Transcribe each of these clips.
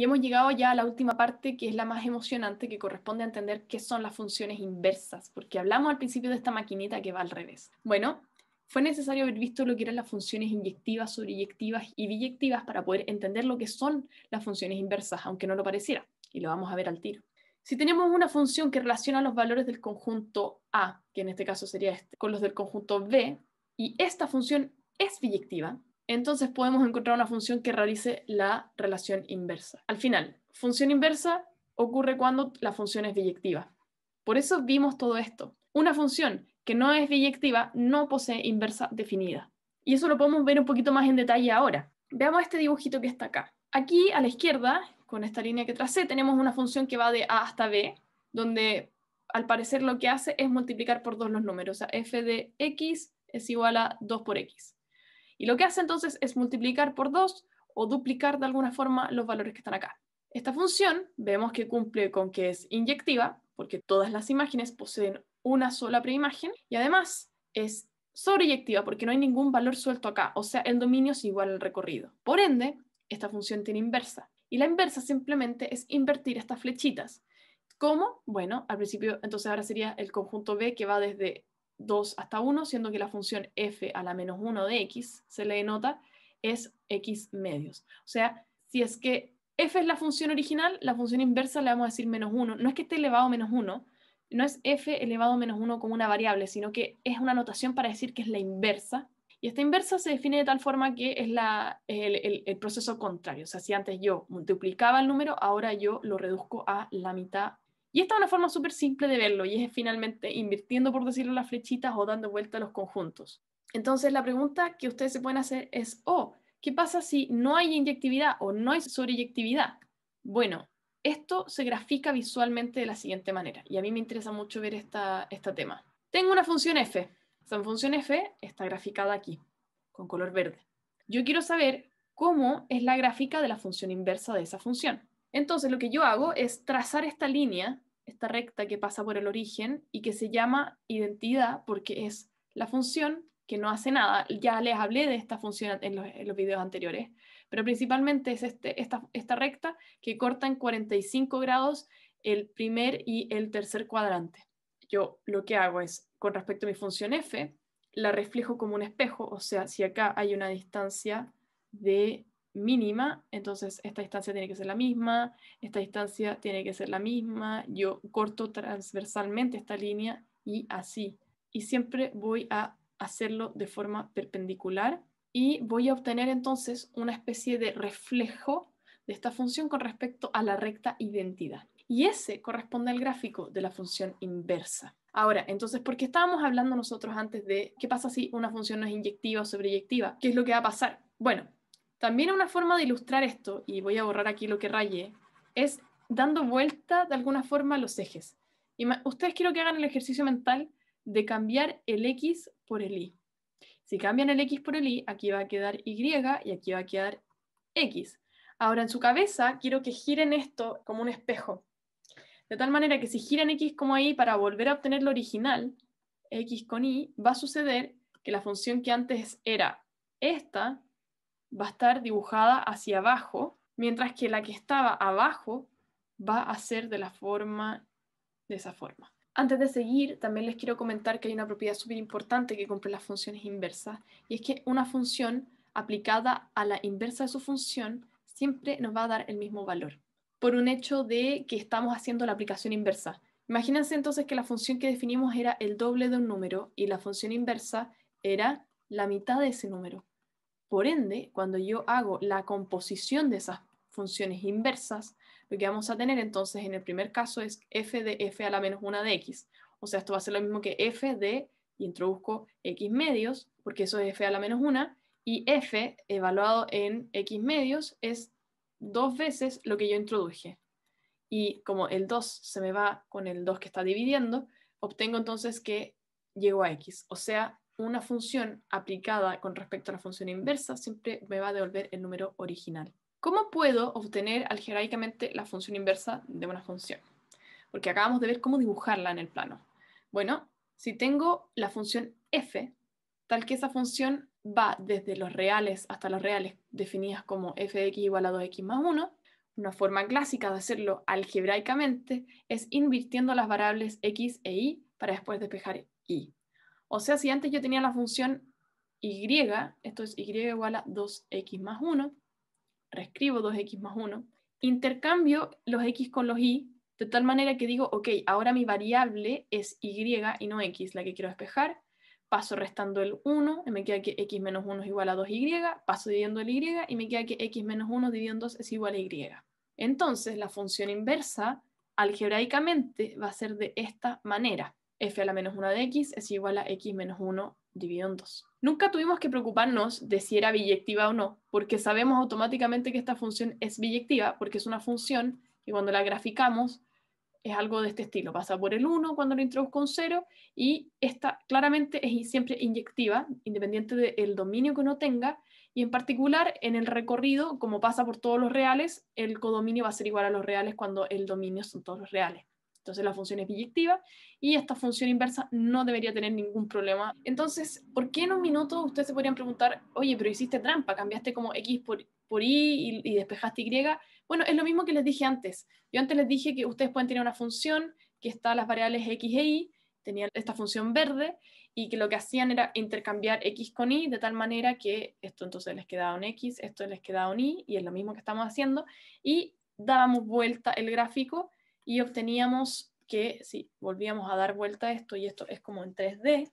Y hemos llegado ya a la última parte, que es la más emocionante, que corresponde a entender qué son las funciones inversas, porque hablamos al principio de esta maquinita que va al revés. Bueno, fue necesario haber visto lo que eran las funciones inyectivas, sobreyectivas y biyectivas para poder entender lo que son las funciones inversas, aunque no lo pareciera, y lo vamos a ver al tiro. Si tenemos una función que relaciona los valores del conjunto A, que en este caso sería este, con los del conjunto B, y esta función es biyectiva, entonces podemos encontrar una función que realice la relación inversa. Al final, función inversa ocurre cuando la función es biyectiva. Por eso vimos todo esto. Una función que no es biyectiva no posee inversa definida. Y eso lo podemos ver un poquito más en detalle ahora. Veamos este dibujito que está acá. Aquí a la izquierda, con esta línea que tracé, tenemos una función que va de A hasta B, donde al parecer lo que hace es multiplicar por dos los números. O sea, f de x es igual a 2 por x. Y lo que hace entonces es multiplicar por 2 o duplicar de alguna forma los valores que están acá. Esta función vemos que cumple con que es inyectiva, porque todas las imágenes poseen una sola preimagen, y además es sobreyectiva, porque no hay ningún valor suelto acá, o sea, el dominio es igual al recorrido. Por ende, esta función tiene inversa, y la inversa simplemente es invertir estas flechitas. ¿Cómo? Bueno, al principio, entonces ahora sería el conjunto B que va desde 2 hasta 1, siendo que la función f a la menos 1 de x, se le denota, es x medios. O sea, si es que f es la función original, la función inversa le vamos a decir menos 1. No es que esté elevado a menos 1, no es f elevado a menos 1 como una variable, sino que es una notación para decir que es la inversa. Y esta inversa se define de tal forma que es la, el, el, el proceso contrario. O sea, si antes yo multiplicaba el número, ahora yo lo reduzco a la mitad y esta es una forma súper simple de verlo y es finalmente invirtiendo, por decirlo, las flechitas o dando vuelta a los conjuntos. Entonces la pregunta que ustedes se pueden hacer es, oh, ¿qué pasa si no hay inyectividad o no hay sobreyectividad? Bueno, esto se grafica visualmente de la siguiente manera y a mí me interesa mucho ver esta, este tema. Tengo una función f. Esta función f está graficada aquí, con color verde. Yo quiero saber cómo es la gráfica de la función inversa de esa función. Entonces lo que yo hago es trazar esta línea esta recta que pasa por el origen y que se llama identidad porque es la función que no hace nada. Ya les hablé de esta función en los, videos anteriores, pero principalmente es este, esta, esta recta que corta en 45 grados el primer y el tercer cuadrante. Yo lo que hago es, con respecto a mi función f, la reflejo como un espejo, o sea, si acá hay una distancia de mínima, entonces esta distancia tiene que ser la misma, esta distancia tiene que ser la misma, yo corto transversalmente esta línea y así. Y siempre voy a hacerlo de forma perpendicular y voy a obtener entonces una especie de reflejo de esta función con respecto a la recta identidad. Y ese corresponde al gráfico de la función inversa. Ahora, entonces, ¿por qué estábamos hablando nosotros antes de qué pasa si una función no es inyectiva o sobreyectiva? ¿Qué es lo que va a pasar? Bueno, también una forma de ilustrar esto, y voy a borrar aquí lo que raye, es dando vuelta de alguna forma los ejes. Y ustedes quiero que hagan el ejercicio mental de cambiar el X por el Y. Si cambian el X por el Y, aquí va a quedar Y y aquí va a quedar X. Ahora en su cabeza quiero que giren esto como un espejo. De tal manera que si giran X como ahí para volver a obtener lo original, X con Y, va a suceder que la función que antes era esta, va a estar dibujada hacia abajo, mientras que la que estaba abajo va a ser de la forma de esa forma. Antes de seguir, también les quiero comentar que hay una propiedad súper importante que cumple las funciones inversas, y es que una función aplicada a la inversa de su función siempre nos va a dar el mismo valor, por un hecho de que estamos haciendo la aplicación inversa. Imagínense entonces que la función que definimos era el doble de un número y la función inversa era la mitad de ese número. Por ende, cuando yo hago la composición de esas funciones inversas, lo que vamos a tener entonces en el primer caso es f de f a la menos 1 de x. O sea, esto va a ser lo mismo que f de, y introduzco x medios, porque eso es f a la menos 1, y f evaluado en x medios es dos veces lo que yo introduje. Y como el 2 se me va con el 2 que está dividiendo, obtengo entonces que llego a x. O sea, una función aplicada con respecto a la función inversa siempre me va a devolver el número original. ¿Cómo puedo obtener algebraicamente la función inversa de una función? Porque acabamos de ver cómo dibujarla en el plano. Bueno, si tengo la función f, tal que esa función va desde los reales hasta los reales definidas como f x igual a 2x más 1, una forma clásica de hacerlo algebraicamente es invirtiendo las variables x e y para después despejar o sea, si antes yo tenía la función y, esto es y igual a 2x más 1, reescribo 2x más 1, intercambio los x con los y, de tal manera que digo, ok, ahora mi variable es y y no x, la que quiero despejar, paso restando el 1, y me queda que x menos 1 es igual a 2y, paso dividiendo el y, y me queda que x menos 1 dividido 2 es igual a y. Entonces, la función inversa, algebraicamente, va a ser de esta manera f a la menos 1 de x es igual a x menos 1 dividido en 2. Nunca tuvimos que preocuparnos de si era biyectiva o no, porque sabemos automáticamente que esta función es biyectiva, porque es una función y cuando la graficamos es algo de este estilo. Pasa por el 1 cuando lo introduzco en 0 y esta claramente es siempre inyectiva, independiente del dominio que uno tenga, y en particular en el recorrido, como pasa por todos los reales, el codominio va a ser igual a los reales cuando el dominio son todos los reales. Entonces la función es biyectiva y esta función inversa no debería tener ningún problema. Entonces, ¿por qué en un minuto ustedes se podrían preguntar, oye, pero hiciste trampa, cambiaste como X por, por Y y, despejaste Y? Bueno, es lo mismo que les dije antes. Yo antes les dije que ustedes pueden tener una función que está las variables X e Y, tenían esta función verde y que lo que hacían era intercambiar X con Y de tal manera que esto entonces les quedaba un X, esto les quedaba un Y y es lo mismo que estamos haciendo y dábamos vuelta el gráfico y obteníamos que, si volvíamos a dar vuelta a esto y esto es como en 3D,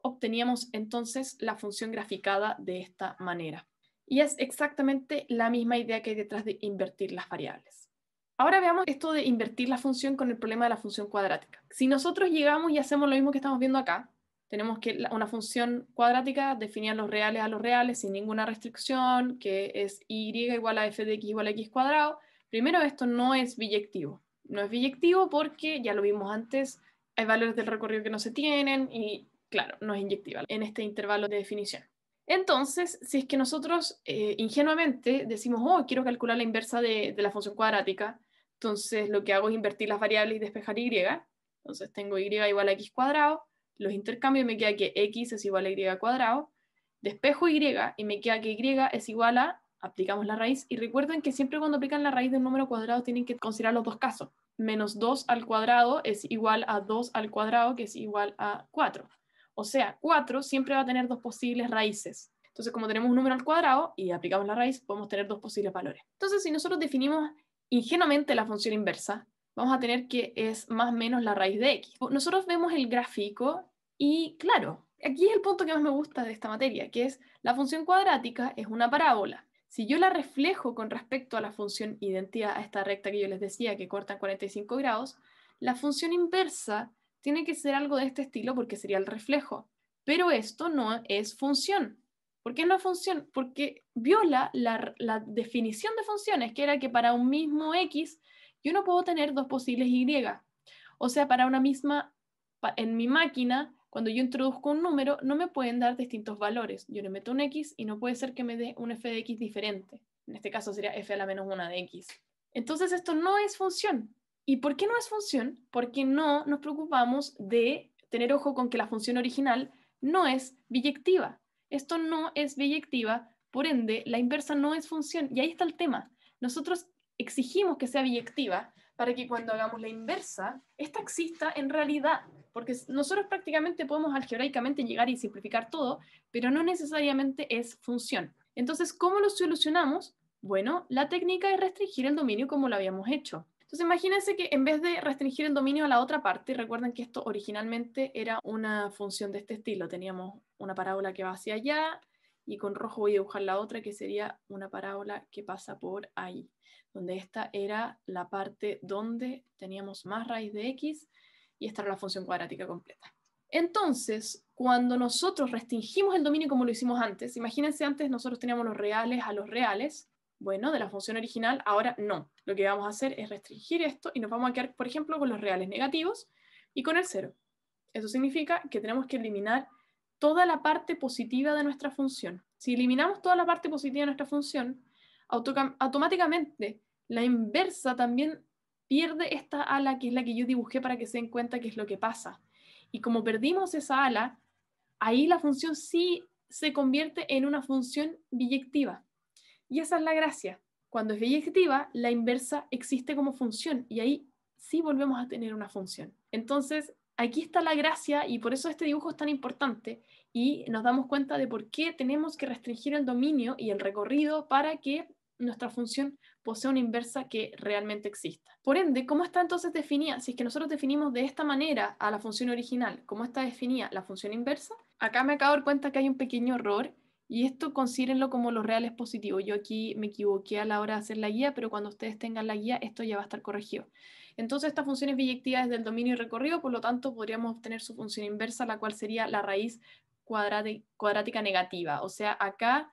obteníamos entonces la función graficada de esta manera. Y es exactamente la misma idea que hay detrás de invertir las variables. Ahora veamos esto de invertir la función con el problema de la función cuadrática. Si nosotros llegamos y hacemos lo mismo que estamos viendo acá, tenemos que una función cuadrática definía los reales a los reales sin ninguna restricción, que es y igual a f de x igual a x cuadrado. Primero, esto no es biyectivo no es biyectivo porque, ya lo vimos antes, hay valores del recorrido que no se tienen y, claro, no es inyectiva en este intervalo de definición. Entonces, si es que nosotros eh, ingenuamente decimos, oh, quiero calcular la inversa de, de, la función cuadrática, entonces lo que hago es invertir las variables y despejar y. Entonces tengo y igual a x cuadrado, los intercambios y me queda que x es igual a y cuadrado, despejo y y me queda que y es igual a aplicamos la raíz. Y recuerden que siempre cuando aplican la raíz de un número cuadrado tienen que considerar los dos casos. Menos 2 al cuadrado es igual a 2 al cuadrado, que es igual a 4. O sea, 4 siempre va a tener dos posibles raíces. Entonces, como tenemos un número al cuadrado y aplicamos la raíz, podemos tener dos posibles valores. Entonces, si nosotros definimos ingenuamente la función inversa, vamos a tener que es más o menos la raíz de x. Nosotros vemos el gráfico y, claro, aquí es el punto que más me gusta de esta materia, que es la función cuadrática es una parábola. Si yo la reflejo con respecto a la función identidad a esta recta que yo les decía que corta 45 grados, la función inversa tiene que ser algo de este estilo porque sería el reflejo. Pero esto no es función. ¿Por qué no es función? Porque viola la, la definición de funciones, que era que para un mismo x yo no puedo tener dos posibles y. O sea, para una misma, en mi máquina, cuando yo introduzco un número, no me pueden dar distintos valores. Yo le meto un x y no puede ser que me dé un f de x diferente. En este caso sería f a la menos 1 de x. Entonces esto no es función. ¿Y por qué no es función? Porque no nos preocupamos de tener ojo con que la función original no es biyectiva. Esto no es biyectiva, por ende, la inversa no es función. Y ahí está el tema. Nosotros exigimos que sea biyectiva para que cuando hagamos la inversa, esta exista en realidad porque nosotros prácticamente podemos algebraicamente llegar y simplificar todo, pero no necesariamente es función. Entonces, ¿cómo lo solucionamos? Bueno, la técnica es restringir el dominio como lo habíamos hecho. Entonces, imagínense que en vez de restringir el dominio a la otra parte, recuerden que esto originalmente era una función de este estilo. Teníamos una parábola que va hacia allá y con rojo voy a dibujar la otra que sería una parábola que pasa por ahí, donde esta era la parte donde teníamos más raíz de x y esta era la función cuadrática completa. Entonces, cuando nosotros restringimos el dominio como lo hicimos antes, imagínense antes nosotros teníamos los reales a los reales, bueno, de la función original, ahora no. Lo que vamos a hacer es restringir esto y nos vamos a quedar, por ejemplo, con los reales negativos y con el cero. Eso significa que tenemos que eliminar toda la parte positiva de nuestra función. Si eliminamos toda la parte positiva de nuestra función, automáticamente la inversa también pierde esta ala que es la que yo dibujé para que se den cuenta qué es lo que pasa. Y como perdimos esa ala, ahí la función sí se convierte en una función biyectiva. Y esa es la gracia. Cuando es biyectiva, la inversa existe como función y ahí sí volvemos a tener una función. Entonces, aquí está la gracia y por eso este dibujo es tan importante y nos damos cuenta de por qué tenemos que restringir el dominio y el recorrido para que nuestra función posee una inversa que realmente exista. Por ende, ¿cómo está entonces definida? Si es que nosotros definimos de esta manera a la función original, ¿cómo está definida la función inversa? Acá me acabo de dar cuenta que hay un pequeño error y esto considérenlo como los reales positivos. Yo aquí me equivoqué a la hora de hacer la guía, pero cuando ustedes tengan la guía, esto ya va a estar corregido. Entonces, esta función es del desde dominio y recorrido, por lo tanto, podríamos obtener su función inversa, la cual sería la raíz cuadrática negativa. O sea, acá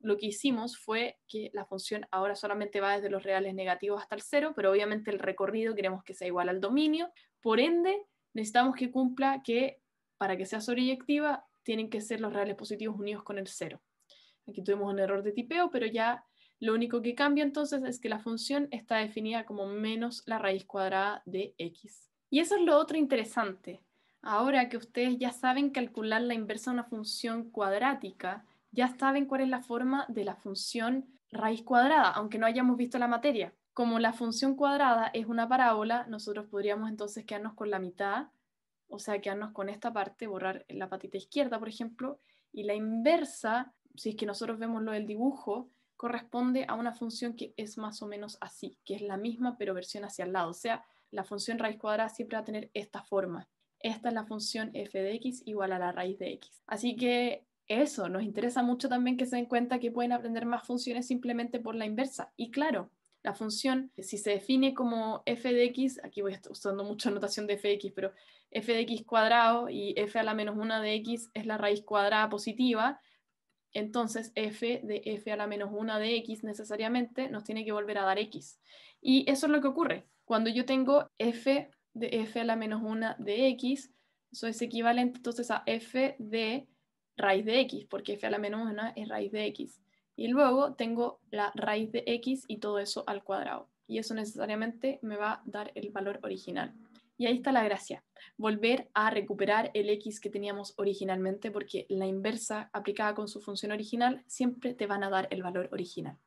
lo que hicimos fue que la función ahora solamente va desde los reales negativos hasta el cero, pero obviamente el recorrido queremos que sea igual al dominio. Por ende, necesitamos que cumpla que para que sea sobreyectiva tienen que ser los reales positivos unidos con el cero. Aquí tuvimos un error de tipeo, pero ya lo único que cambia entonces es que la función está definida como menos la raíz cuadrada de x. Y eso es lo otro interesante. Ahora que ustedes ya saben calcular la inversa de una función cuadrática, ya saben cuál es la forma de la función raíz cuadrada, aunque no hayamos visto la materia. Como la función cuadrada es una parábola, nosotros podríamos entonces quedarnos con la mitad, o sea, quedarnos con esta parte, borrar la patita izquierda, por ejemplo, y la inversa, si es que nosotros vemos lo del dibujo, corresponde a una función que es más o menos así, que es la misma pero versión hacia el lado, o sea, la función raíz cuadrada siempre va a tener esta forma. Esta es la función f de x igual a la raíz de x. Así que eso, nos interesa mucho también que se den cuenta que pueden aprender más funciones simplemente por la inversa. Y claro, la función, si se define como f de x, aquí voy usando mucha notación de f de x, pero f de x cuadrado y f a la menos 1 de x es la raíz cuadrada positiva, entonces f de f a la menos 1 de x necesariamente nos tiene que volver a dar x. Y eso es lo que ocurre. Cuando yo tengo f de f a la menos 1 de x, eso es equivalente entonces a f de raíz de x, porque f a la menos 1 es raíz de x. Y luego tengo la raíz de x y todo eso al cuadrado. Y eso necesariamente me va a dar el valor original. Y ahí está la gracia, volver a recuperar el x que teníamos originalmente, porque la inversa aplicada con su función original siempre te van a dar el valor original.